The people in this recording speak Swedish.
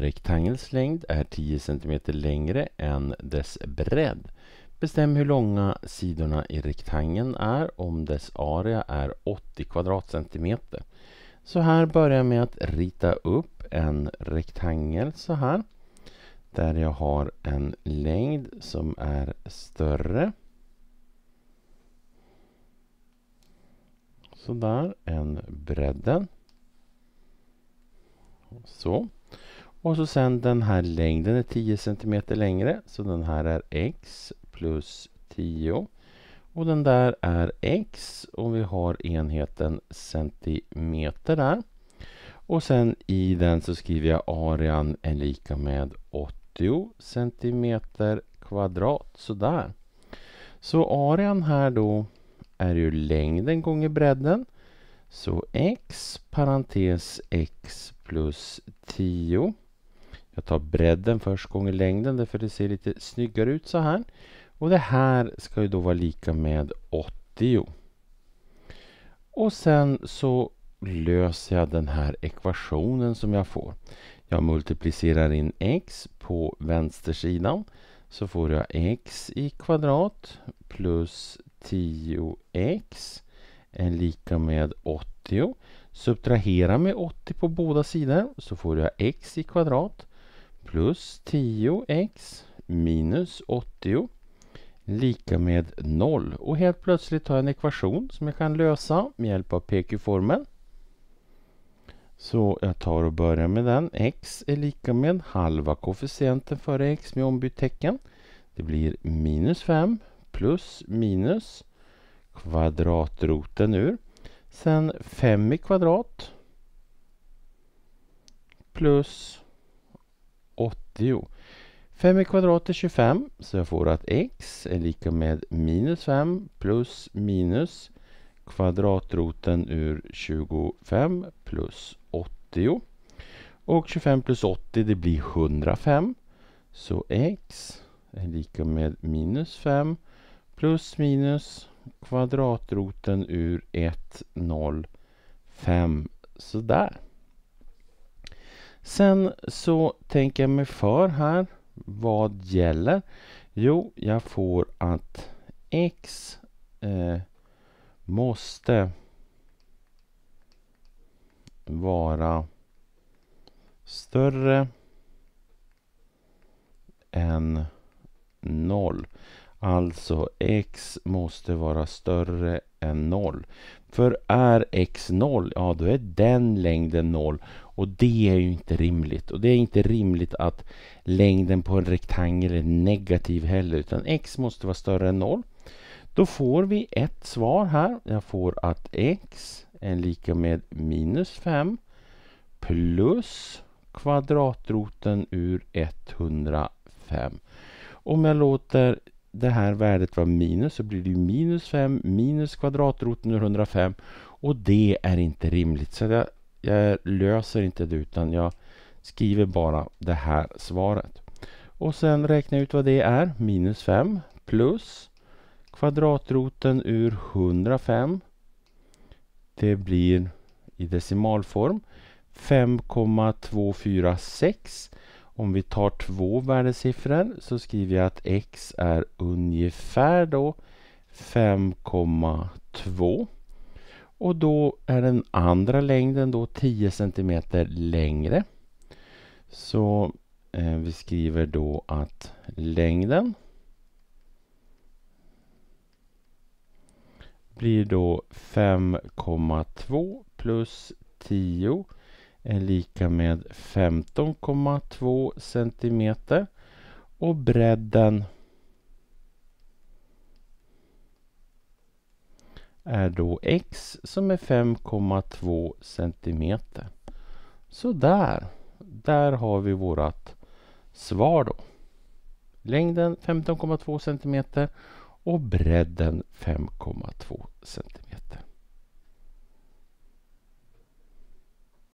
En rektangels längd är 10 cm längre än dess bredd. Bestäm hur långa sidorna i rektangeln är om dess area är 80 kvadratcentimeter. Så här börjar jag med att rita upp en rektangel så här. Där jag har en längd som är större. Sådär, än bredden. Så. Och så sen den här längden är 10 cm längre. Så den här är x plus 10. Och den där är x och vi har enheten centimeter där. Och sen i den så skriver jag arean är lika med 80 centimeter kvadrat. Sådär. Så arean här då är ju längden gånger bredden. Så x parentes x plus 10 jag tar bredden först gånger längden därför det ser lite snyggare ut så här. Och det här ska ju då vara lika med 80. Och sen så löser jag den här ekvationen som jag får. Jag multiplicerar in x på vänstersidan så får jag x i kvadrat plus 10x är lika med 80. Subtrahera med 80 på båda sidor så får jag x i kvadrat plus 10x minus 80 lika med 0. Och helt plötsligt har jag en ekvation som jag kan lösa med hjälp av PQ-formeln. Så jag tar och börjar med den. x är lika med halva koefficienten före x med ombytt tecken. Det blir minus 5 plus minus kvadratroten ur. Sen 5 i kvadrat plus Jo, 5 i kvadrat är 25 så jag får att x är lika med minus 5 plus minus kvadratroten ur 25 plus 80. Och 25 plus 80 det blir 105. Så x är lika med minus 5 plus minus kvadratroten ur 1, 0, 5. Sådär. Sen så tänker jag mig för här. Vad gäller? Jo, jag får att x eh, måste vara större än noll. Alltså x måste vara större än 0. För är x 0, ja då är den längden 0. Och det är ju inte rimligt. Och det är inte rimligt att längden på en rektangel är negativ heller. Utan x måste vara större än 0. Då får vi ett svar här. Jag får att x är lika med minus 5 plus kvadratroten ur 105. Om jag låter det här värdet var minus så blir det minus 5 minus kvadratroten ur 105 och det är inte rimligt. Så jag, jag löser inte det utan jag skriver bara det här svaret. Och sen räknar jag ut vad det är. Minus 5 plus kvadratroten ur 105. Det blir i decimalform 5,246 om vi tar två värdesiffror så skriver jag att x är ungefär då 5,2 och då är den andra längden då 10 cm längre. Så eh, vi skriver då att längden blir då 5,2 plus 10 är lika med 15,2 centimeter och bredden är då x som är 5,2 centimeter. Så där, där har vi vårt svar då. Längden 15,2 centimeter och bredden 5,2 centimeter.